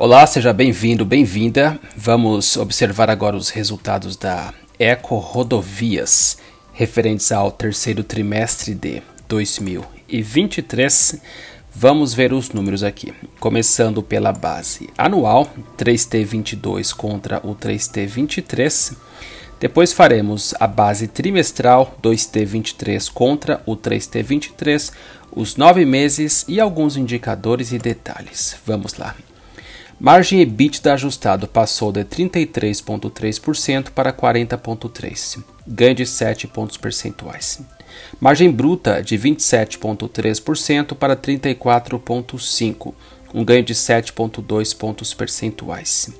Olá, seja bem-vindo, bem-vinda. Vamos observar agora os resultados da Eco Rodovias referentes ao terceiro trimestre de 2023. Vamos ver os números aqui, começando pela base anual, 3T22 contra o 3T23. Depois faremos a base trimestral 2T23 contra o 3T23, os nove meses e alguns indicadores e detalhes. Vamos lá. Margem EBITDA ajustado passou de 33,3% para 40,3%, ganho de 7 pontos percentuais. Margem bruta de 27,3% para 34,5%, um ganho de 7,2 pontos percentuais.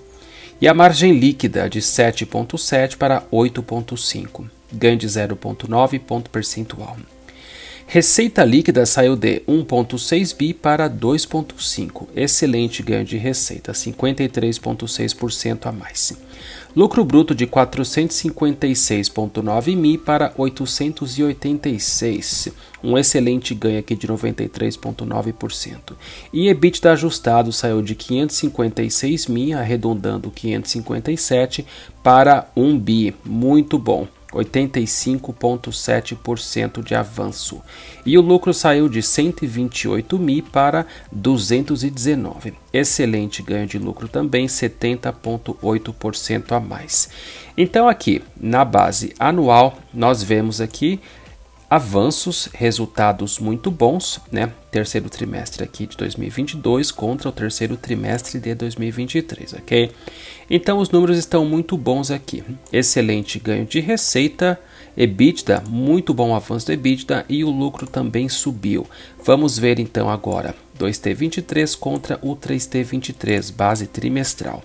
E a margem líquida de 7,7 para 8,5%, ganho de 0,9 ponto percentual. Receita líquida saiu de 1,6 bi para 2,5. Excelente ganho de receita, 53,6% a mais. Lucro bruto de 456,9 mi para 886, um excelente ganho aqui de 93,9%. E EBITDA ajustado saiu de 556 mi, arredondando 557, para 1 bi, muito bom. 85,7% de avanço. E o lucro saiu de 128 mil para 219. Excelente ganho de lucro também, 70,8% a mais. Então aqui, na base anual, nós vemos aqui avanços, resultados muito bons, né? Terceiro trimestre aqui de 2022 contra o terceiro trimestre de 2023, ok? Então os números estão muito bons aqui. Excelente ganho de receita, EBITDA, muito bom avanço do EBITDA e o lucro também subiu. Vamos ver então agora 2T23 contra o 3T23, base trimestral.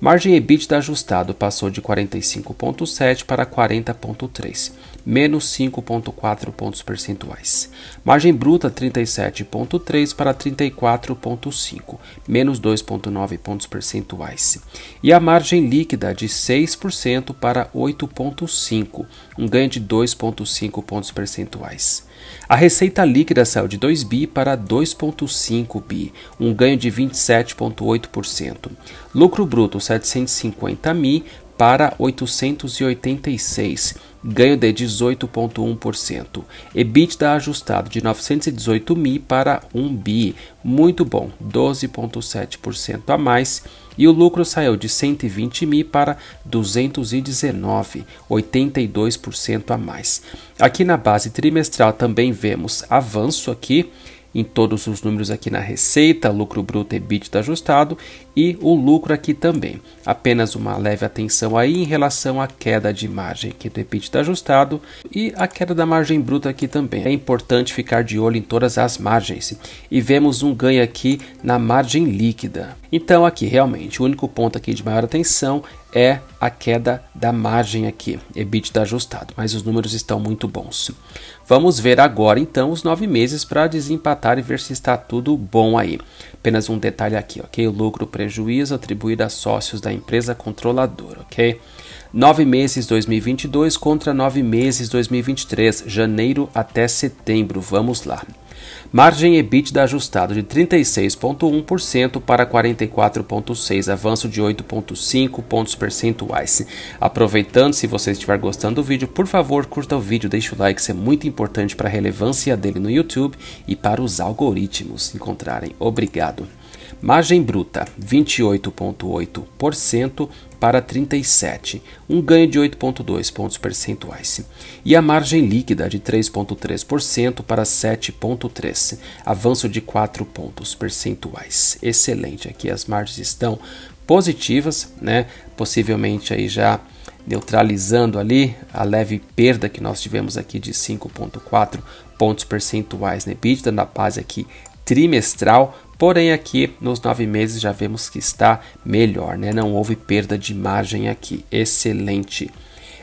Margem EBITDA ajustado passou de 45.7 para 40.3 menos 5,4 pontos percentuais. Margem bruta 37,3 para 34,5, menos 2,9 pontos percentuais. E a margem líquida de 6% para 8,5, um ganho de 2,5 pontos percentuais. A receita líquida saiu de 2 bi para 2,5 bi, um ganho de 27,8%. Lucro bruto 750 mi para 886, ganho de 18,1%. EBITDA ajustado de 918 mi para 1 bi, muito bom, 12,7% a mais e o lucro saiu de 120 mil para 219, 82% a mais. Aqui na base trimestral também vemos avanço aqui em todos os números aqui na receita, lucro bruto EBITDA ajustado e o lucro aqui também. Apenas uma leve atenção aí em relação à queda de margem aqui do EBITDA ajustado e a queda da margem bruta aqui também. É importante ficar de olho em todas as margens e vemos um ganho aqui na margem líquida. Então aqui realmente o único ponto aqui de maior atenção é a queda da margem aqui, EBITDA ajustado, mas os números estão muito bons. Vamos ver agora então os nove meses para desempatar e ver se está tudo bom aí. Apenas um detalhe aqui, ok? O lucro, prejuízo atribuído a sócios da empresa controladora, ok? nove meses 2022 contra nove meses 2023, janeiro até setembro. Vamos lá. Margem EBITDA ajustado de 36,1% para 44,6%, avanço de 8,5 pontos percentuais. Aproveitando, se você estiver gostando do vídeo, por favor, curta o vídeo, deixe o like, isso é muito importante para a relevância dele no YouTube e para os algoritmos encontrarem. Obrigado. Margem bruta 28,8% para 37, um ganho de 8,2 pontos percentuais, e a margem líquida de 3,3% para 7,3%, avanço de 4 pontos percentuais. Excelente, aqui as margens estão positivas, né? possivelmente aí já neutralizando ali a leve perda que nós tivemos aqui de 5,4 pontos percentuais na EBITDA, na base aqui trimestral, Porém, aqui nos nove meses já vemos que está melhor, né? Não houve perda de margem aqui. Excelente.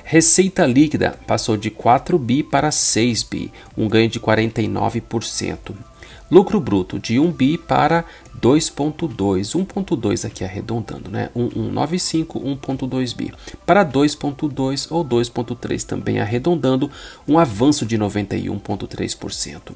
Receita líquida passou de 4 bi para 6 bi, um ganho de 49%. Lucro bruto de 1 bi para 2.2, 1.2 aqui arredondando, né? 1195, 1.2 bi. Para 2.2 ou 2.3 também arredondando, um avanço de 91.3%.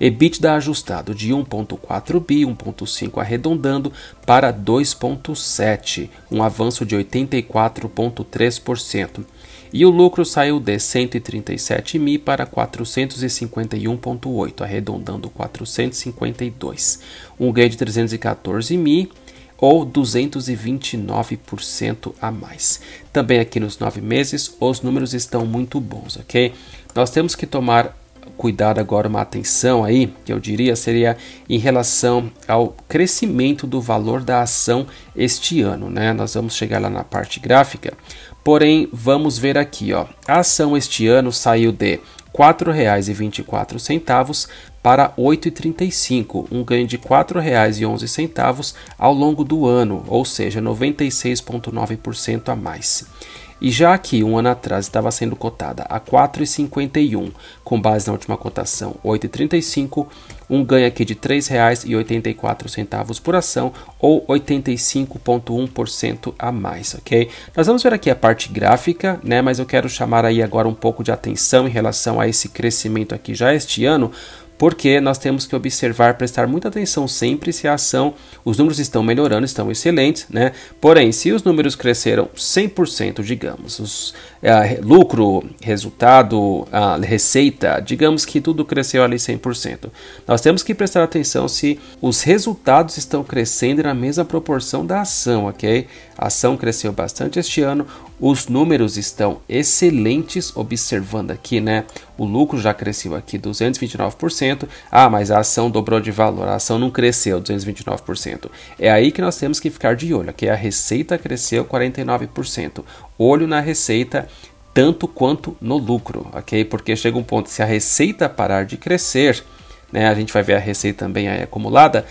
EBITDA ajustado de 1,4 bi, 1,5 arredondando para 2,7, um avanço de 84,3%. E o lucro saiu de 137 mil para 451,8, arredondando 452, um ganho de 314 mil ou 229% a mais. Também aqui nos nove meses, os números estão muito bons, ok? Nós temos que tomar cuidado agora, uma atenção aí, que eu diria seria em relação ao crescimento do valor da ação este ano, né? Nós vamos chegar lá na parte gráfica. Porém, vamos ver aqui, ó. A ação este ano saiu de R$ 4,24 para R$ 8,35, um ganho de R$ 4,11 ao longo do ano, ou seja, 96,9% a mais. E já que um ano atrás estava sendo cotada a 4,51, com base na última cotação 8,35, um ganho aqui de R$ 3,84 por ação ou 85,1% a mais, ok? Nós vamos ver aqui a parte gráfica, né? Mas eu quero chamar aí agora um pouco de atenção em relação a esse crescimento aqui já este ano, porque nós temos que observar, prestar muita atenção sempre se a ação, os números estão melhorando, estão excelentes, né? Porém, se os números cresceram 100%, digamos, os, uh, lucro, resultado, uh, receita, digamos que tudo cresceu ali 100%. Nós temos que prestar atenção se os resultados estão crescendo na mesma proporção da ação, ok? A ação cresceu bastante este ano, os números estão excelentes, observando aqui, né? O lucro já cresceu aqui 229%. Ah, mas a ação dobrou de valor, a ação não cresceu 229%. É aí que nós temos que ficar de olho, que okay? a receita cresceu 49% olho na receita tanto quanto no lucro, ok? Porque chega um ponto, se a receita parar de crescer, né, a gente vai ver a receita também acumulada,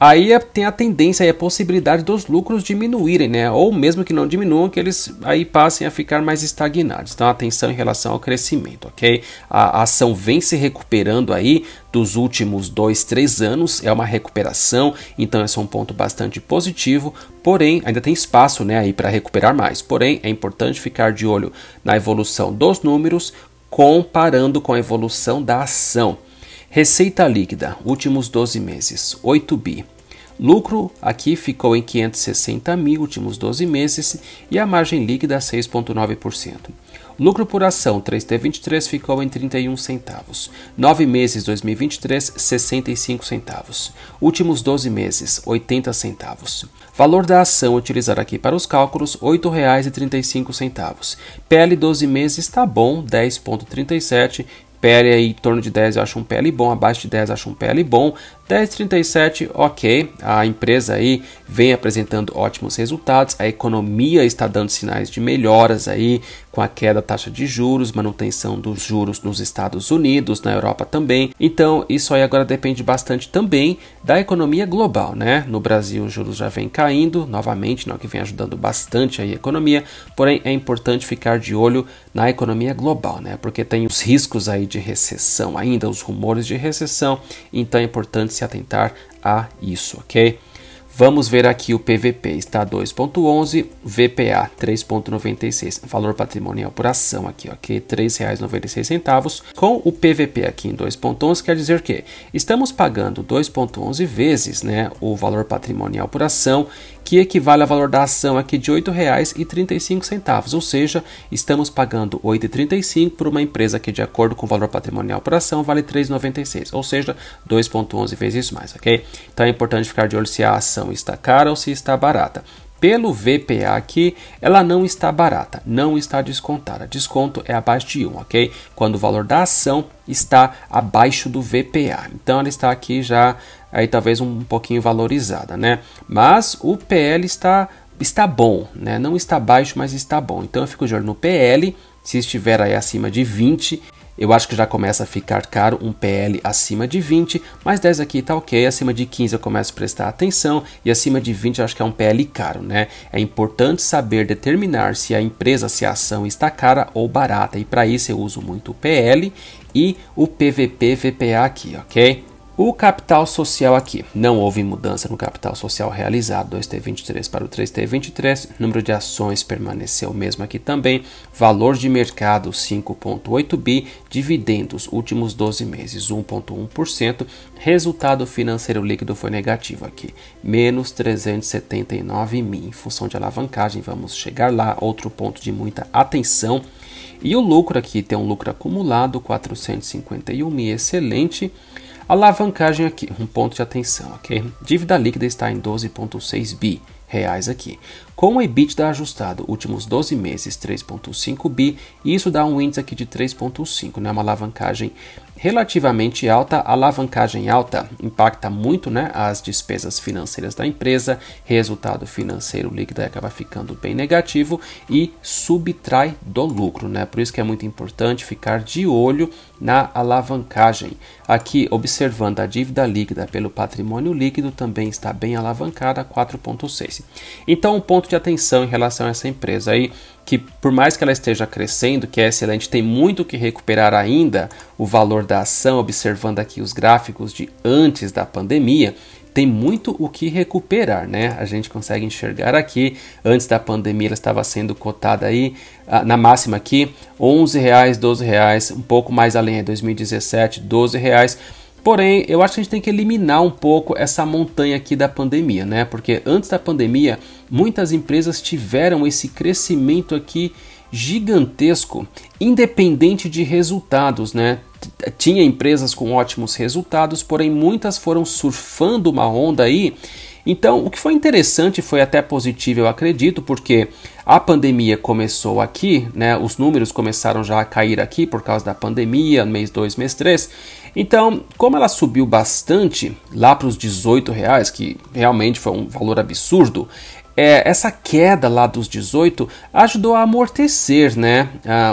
aí é, tem a tendência e a possibilidade dos lucros diminuírem, né? Ou mesmo que não diminuam, que eles aí passem a ficar mais estagnados. Então, atenção em relação ao crescimento, ok? A ação vem se recuperando aí dos últimos dois, três anos, é uma recuperação, então esse é um ponto bastante positivo, porém ainda tem espaço né, aí para recuperar mais. Porém, é importante ficar de olho na evolução dos números comparando com a evolução da ação. Receita líquida, últimos 12 meses, 8 bi. Lucro aqui ficou em 560 mil, últimos 12 meses, e a margem líquida 6,9%. Lucro por ação 3T23 ficou em 31 centavos. 9 meses 2023, 65 centavos. Últimos 12 meses, 80 centavos. Valor da ação utilizado aqui para os cálculos, R$ 8,35. PL 12 meses está bom, 10,37. PL aí em torno de 10 eu acho um PL bom, abaixo de 10 eu acho um PL bom, 1037, ok, a empresa aí vem apresentando ótimos resultados, a economia está dando sinais de melhoras aí com a queda da taxa de juros, manutenção dos juros nos Estados Unidos, na Europa também. Então, isso aí agora depende bastante também da economia global, né? No Brasil, os juros já vem caindo, novamente, não, né? que vem ajudando bastante aí a economia, porém é importante ficar de olho na economia global, né? Porque tem os riscos aí de recessão ainda, os rumores de recessão, então é importante se atentar a isso, ok? Vamos ver aqui o PVP, está 2.11, VPA 3.96, valor patrimonial por ação aqui, ok? R$ 3,96. Com o PVP aqui em 2.11, quer dizer que estamos pagando 2.11 vezes, né, o valor patrimonial por ação, que equivale ao valor da ação aqui de R$ 8,35, ou seja, estamos pagando R$ 8,35 por uma empresa que, de acordo com o valor patrimonial por ação, vale R$ 3,96, ou seja, 2,11 vezes mais, ok? Então é importante ficar de olho se a ação está cara ou se está barata pelo VPA aqui, ela não está barata, não está descontada. Desconto é abaixo de 1, ok? Quando o valor da ação está abaixo do VPA. Então ela está aqui já aí talvez um pouquinho valorizada, né? Mas o PL está está bom, né? Não está baixo, mas está bom. Então eu fico de olho no PL, se estiver aí acima de 20, eu acho que já começa a ficar caro um PL acima de 20, mas 10 aqui tá ok, acima de 15 eu começo a prestar atenção e acima de 20 eu acho que é um PL caro, né? É importante saber determinar se a empresa, se a ação está cara ou barata e para isso eu uso muito o PL e o PVP, VPA aqui, ok? O capital social aqui. Não houve mudança no capital social realizado 2T23 para o 3T23. Número de ações permaneceu o mesmo aqui também. Valor de mercado 5.8 bi, dividendos últimos 12 meses 1.1%. Resultado financeiro líquido foi negativo aqui, menos 379 mil em função de alavancagem. Vamos chegar lá. Outro ponto de muita atenção. E o lucro aqui tem um lucro acumulado 451 mil, excelente. Alavancagem aqui, um ponto de atenção, ok? Dívida líquida está em 12,6 bi reais aqui. Com o EBITDA ajustado, últimos 12 meses 3,5 bi, e isso dá um índice aqui de 3,5, né? Uma alavancagem relativamente alta, alavancagem alta impacta muito né, as despesas financeiras da empresa, resultado financeiro líquido acaba ficando bem negativo e subtrai do lucro. Né? Por isso que é muito importante ficar de olho na alavancagem. Aqui, observando a dívida líquida pelo patrimônio líquido, também está bem alavancada, 4,6. Então, um ponto de atenção em relação a essa empresa aí que por mais que ela esteja crescendo, que é excelente, tem muito que recuperar ainda o valor da ação, observando aqui os gráficos de antes da pandemia, tem muito o que recuperar, né? A gente consegue enxergar aqui, antes da pandemia ela estava sendo cotada aí ah, na máxima aqui, R$ 11,00, R$ 12,00, um pouco mais além, é 2017, R$ 12,00 Porém, eu acho que a gente tem que eliminar um pouco essa montanha aqui da pandemia, né? Porque antes da pandemia, muitas empresas tiveram esse crescimento aqui gigantesco, independente de resultados, né? Tinha empresas com ótimos resultados, porém muitas foram surfando uma onda aí. Então, o que foi interessante foi até positivo, eu acredito, porque a pandemia começou aqui, né? Os números começaram já a cair aqui por causa da pandemia, mês 2, mês 3. Então, como ela subiu bastante lá para os 18 reais, que realmente foi um valor absurdo, é, essa queda lá dos 18 ajudou a amortecer né,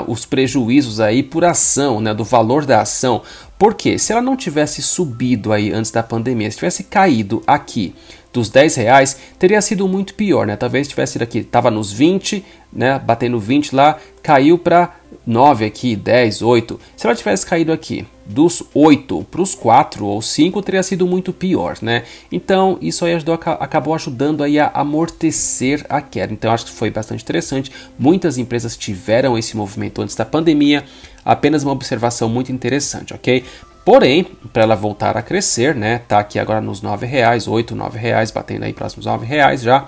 os prejuízos aí por ação, né, do valor da ação. Por quê? se ela não tivesse subido aí antes da pandemia, se tivesse caído aqui dos 10 reais, teria sido muito pior, né? Talvez tivesse ido aqui, estava nos 20, né? Batendo 20 lá, caiu para 9 aqui, 10, 8. Se ela tivesse caído aqui dos 8 para os 4 ou 5, teria sido muito pior, né? Então, isso aí ajudou, acabou ajudando aí a amortecer a queda. Então, acho que foi bastante interessante. Muitas empresas tiveram esse movimento antes da pandemia. Apenas uma observação muito interessante, ok? Porém, para ela voltar a crescer, né? Tá aqui agora nos R$ reais, oito, nove reais, batendo aí próximos R$ reais já.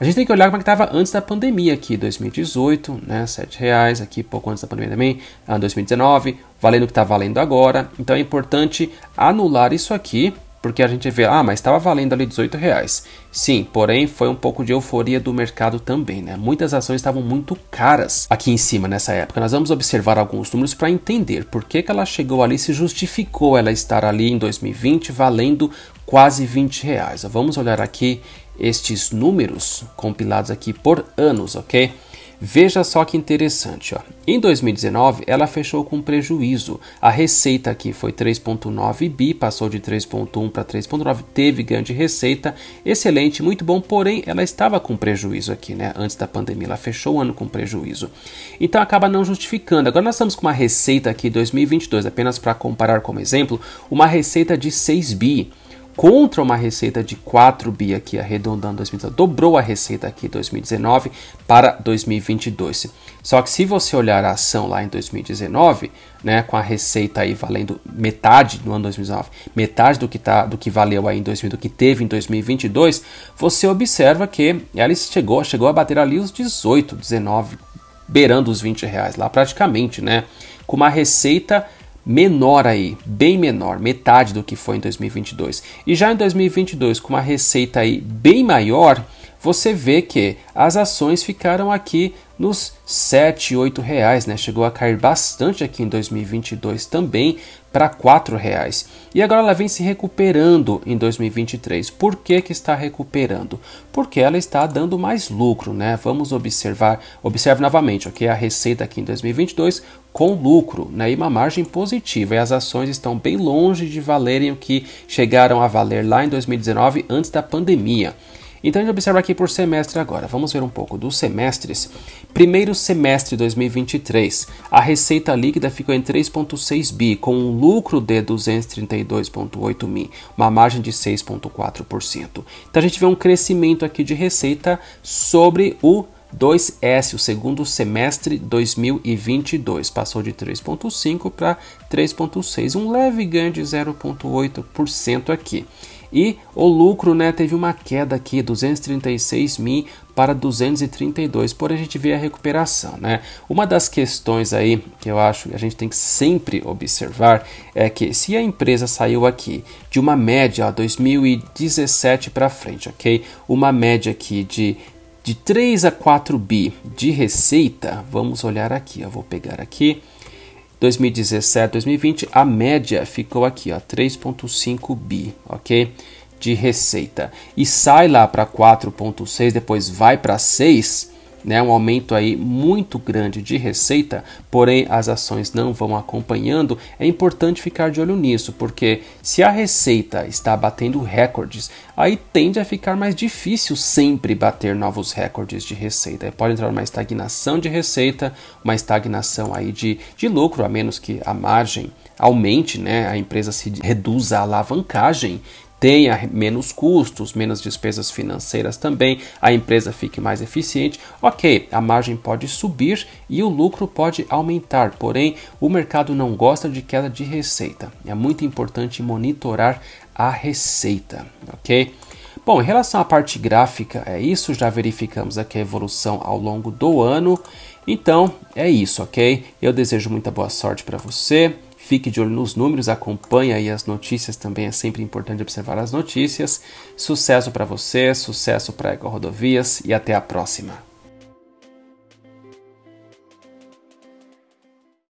A gente tem que olhar como é estava antes da pandemia aqui, 2018, né, R$ reais aqui pouco antes da pandemia também, 2019, ah, valendo o que está valendo agora. Então é importante anular isso aqui, porque a gente vê, ah, mas estava valendo ali 18 reais. Sim, porém foi um pouco de euforia do mercado também, né? Muitas ações estavam muito caras aqui em cima nessa época. Nós vamos observar alguns números para entender por que, que ela chegou ali, se justificou ela estar ali em 2020 valendo quase 20 reais. Vamos olhar aqui estes números compilados aqui por anos, ok? Veja só que interessante, ó. Em 2019, ela fechou com prejuízo. A receita aqui foi 3.9 bi, passou de 3.1 para 3.9, teve ganho de receita, excelente, muito bom, porém ela estava com prejuízo aqui, né? Antes da pandemia, ela fechou o ano com prejuízo. Então acaba não justificando. Agora nós estamos com uma receita aqui 2022, apenas para comparar como exemplo, uma receita de 6 bi contra uma receita de 4 bi aqui, arredondando 2019, dobrou a receita aqui 2019 para 2022. Só que se você olhar a ação lá em 2019, né, com a receita aí valendo metade no ano 2019, metade do que tá, do que valeu aí em 2000, do que teve em 2022, você observa que ela chegou, chegou a bater ali os 18, 19, beirando os 20 reais lá praticamente, né, com uma receita menor aí, bem menor, metade do que foi em 2022. E já em 2022, com uma receita aí bem maior, você vê que as ações ficaram aqui nos 7, 8 reais, né? Chegou a cair bastante aqui em 2022 também para 4 reais. E agora ela vem se recuperando em 2023. Por que, que está recuperando? Porque ela está dando mais lucro, né? Vamos observar, observe novamente, ok? A receita aqui em 2022 com lucro, né? E uma margem positiva. E as ações estão bem longe de valerem o que chegaram a valer lá em 2019 antes da pandemia. Então a gente observa aqui por semestre agora. Vamos ver um pouco dos semestres. Primeiro semestre de 2023, a receita líquida ficou em 3,6 bi, com um lucro de 232,8 mi, uma margem de 6,4%. Então a gente vê um crescimento aqui de receita sobre o 2S, o segundo semestre 2022, passou de 3,5 para 3,6, um leve ganho de 0,8% aqui. E o lucro né, teve uma queda aqui, 236 mil para 232, porém a gente vê a recuperação. Né? Uma das questões aí que eu acho que a gente tem que sempre observar é que se a empresa saiu aqui de uma média ó, 2017 para frente, ok? Uma média aqui de de 3 a 4 bi de receita, vamos olhar aqui, eu vou pegar aqui 2017, 2020, a média ficou aqui, ó, 3.5 bi, ok? De receita. E sai lá para 4.6, depois vai para 6 né, um aumento aí muito grande de receita, porém as ações não vão acompanhando, é importante ficar de olho nisso, porque se a receita está batendo recordes, aí tende a ficar mais difícil sempre bater novos recordes de receita. pode entrar uma estagnação de receita, uma estagnação aí de, de lucro, a menos que a margem aumente, né, a empresa se reduza a alavancagem tenha menos custos, menos despesas financeiras também, a empresa fique mais eficiente, ok, a margem pode subir e o lucro pode aumentar, porém o mercado não gosta de queda de receita. É muito importante monitorar a receita, ok? Bom, em relação à parte gráfica, é isso, já verificamos aqui a evolução ao longo do ano. Então, é isso, ok? Eu desejo muita boa sorte para você. Fique de olho nos números, acompanhe aí as notícias também, é sempre importante observar as notícias. Sucesso para você, sucesso para a Eco Rodovias e até a próxima.